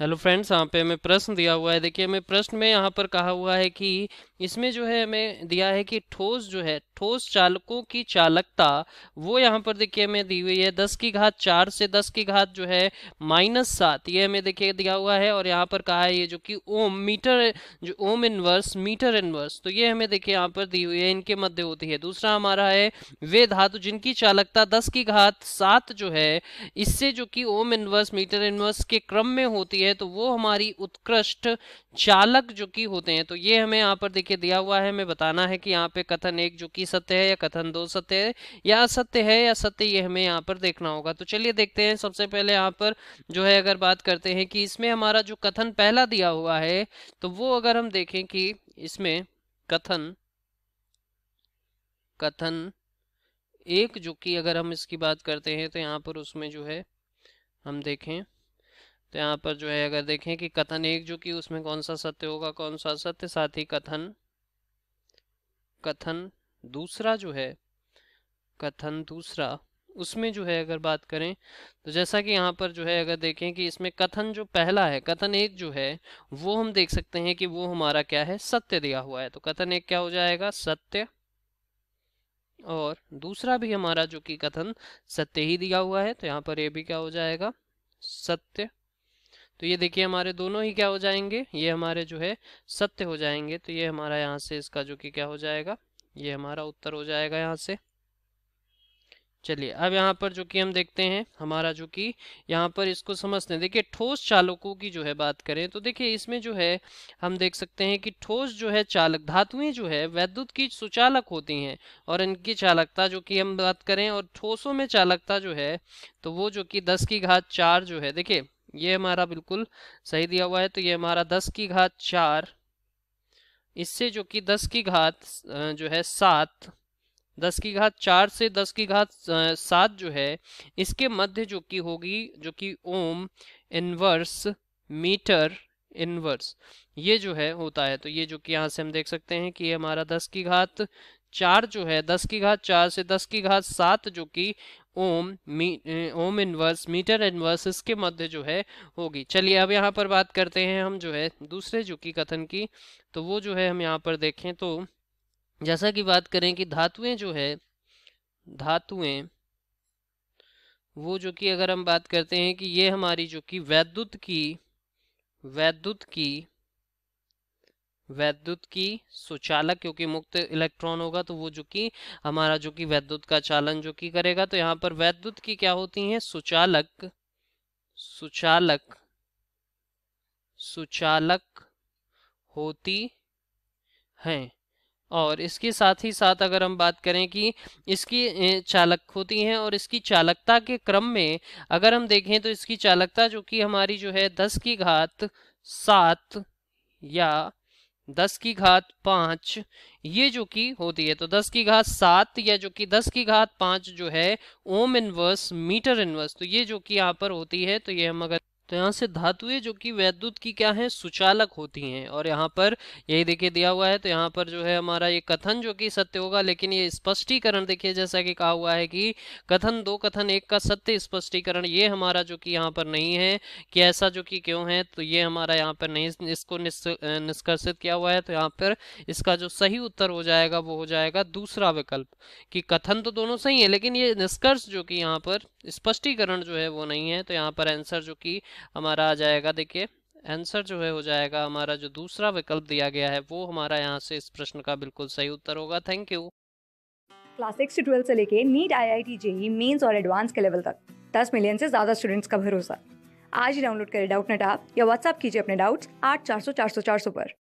hello friends यहाँ पे हमें प्रश्न दिया हुआ है देखिए हमें प्रश्न में यहाँ पर कहा हुआ है कि इसमें जो है हमें दिया है कि ठोस जो है ठोस चालकों की चालकता वो यहाँ पर देखिए हमें दी हुई है दस की घात चार से दस की घात जो है माइनस सात ये हमें देखिए दिया हुआ है और यहाँ पर कहा है ये जो कि ओम मीटर जो ओम इनवर्स मीटर इनवर्स तो ये हमें देखिए यहाँ पर दी हुई है इनके मध्य होती है दूसरा हमारा है वे धातु जिनकी चालकता दस की घात सात जो है इससे जो कि ओम इनवर्स मीटर इनवर्स के क्रम में होती है है तो वो हमारी उत्कृष्ट चालक जो कि होते हैं तो ये हमें यहाँ पर देखिए दिया हुआ है हमें बताना है कि यहाँ पे कथन एक जो कि सत्य है या कथन दो सत्य है या असत्य है या सत्य ये हमें यहाँ पर देखना होगा तो चलिए देखते हैं सबसे पहले यहाँ पर जो है अगर बात करते हैं कि इसमें हमारा जो कथन पहला दिया हुआ है तो वो अगर हम देखें कि इसमें कथन कथन एक जो कि अगर हम इसकी बात करते हैं तो यहाँ पर उसमें जो है हम देखें तो यहाँ पर जो है अगर देखें कि कथन एक जो कि उसमें कौन सा सत्य होगा कौन सा सत्य साथ ही कथन कथन दूसरा जो है कथन दूसरा उसमें जो है अगर बात करें तो जैसा कि यहाँ पर जो है अगर देखें कि इसमें कथन जो पहला है कथन एक जो है वो हम देख सकते हैं कि वो हमारा क्या है सत्य दिया हुआ है तो कथन एक क्या हो जाएगा सत्य और दूसरा भी हमारा जो कि कथन सत्य ही दिया हुआ है तो यहाँ पर ये भी क्या हो जाएगा सत्य तो ये देखिए हमारे दोनों ही क्या हो जाएंगे ये हमारे जो है सत्य हो जाएंगे तो ये हमारा यहाँ से इसका जो कि क्या हो जाएगा ये हमारा उत्तर हो जाएगा यहाँ से चलिए अब यहाँ पर जो कि हम देखते हैं हमारा जो कि यहाँ पर इसको समझते हैं देखिए ठोस चालकों की जो है बात करें तो देखिए इसमें जो है हम देख सकते हैं कि ठोस जो है चालक धातुएं जो है वैद्युत की सुचालक होती हैं और इनकी चालकता जो कि हम बात करें और ठोसों में चालकता जो है तो वो जो कि दस की घात चार जो है देखिये ये हमारा बिल्कुल सही दिया हुआ है तो ये हमारा दस की घात चार इससे जो कि दस की घात जो है सात दस की घात चार से दस की घात सात जो है इसके मध्य जो कि होगी जो कि ओम इनवर्स मीटर इनवर्स ये जो है होता है तो ये जो कि यहाँ से हम देख सकते हैं कि ये हमारा दस की घात चार जो है दस की घात चार से दस की घात सात जो कि ohm ohm inverse metre inverse इसके मध्य जो है होगी चलिए अब यहाँ पर बात करते हैं हम जो है दूसरे झुकी कथन की तो वो जो है हम यहाँ पर देखें तो जैसा कि बात करें कि धातुएं जो है धातुएं वो जो कि अगर हम बात करते हैं कि ये हमारी जो कि वैद्युत की वैद्युत की वैद्युत की सुचालक क्योंकि मुक्त इलेक्ट्रॉन होगा तो वो जो कि हमारा जो कि वैद्युत का चालन जो कि करेगा तो यहाँ पर वैद्युत की क्या होती है सुचालक सुचालक सुचालक होती हैं और इसके साथ ही साथ अगर हम बात करें कि इसकी चालक होती हैं और इसकी चालकता के क्रम में अगर हम देखें तो इसकी चालकता जो कि हमारी जो है दस की घात सात या दस की घात पांच ये जो कि होती है तो दस की घात सात या जो कि दस की घात पांच जो है ओम इनवर्स मीटर इनवर्स तो ये जो कि यहाँ पर होती है तो ये हम अगर तो यहाँ से धातुएं जो कि वैद्युत की क्या है सुचालक होती हैं और यहाँ पर यही देखिए दिया हुआ है तो यहाँ पर जो है हमारा ये कथन जो कि सत्य होगा लेकिन ये स्पष्टीकरण देखिए जैसा कि कहा हुआ है कि कथन दो कथन एक का सत्य स्पष्टीकरण ये हमारा जो कि यहाँ पर नहीं है कि ऐसा जो कि क्यों है तो ये हमारा यहाँ पर नहीं इसको निष्कर्षित किया हुआ है तो यहाँ पर इसका जो सही उत्तर हो जाएगा वो हो जाएगा दूसरा विकल्प कि कथन तो दोनों सही है लेकिन ये निष्कर्ष जो कि यहाँ पर स्पष्टीकरण जो है वो नहीं है तो यहाँ पर आंसर जो कि हमारा आ जाएगा देखिए आंसर जो है हो जाएगा हमारा जो दूसरा विकल्प दिया गया है वो हमारा यहाँ से इस प्रश्न का बिल्कुल सही उत्तर होगा थैंक यू क्लास सिक्स से ट्वेल्थ से लेके NEET I I T JEE mains और एडवांस के लेवल तक दस मिलियन से ज़्यादा स्टूडेंट्स का भरोसा आज ही डाउनलोड करें डाउट नेट आप या व्हाट्सअप कीजिए अपने डाउट्स आठ चार सौ चार सौ चार सौ पर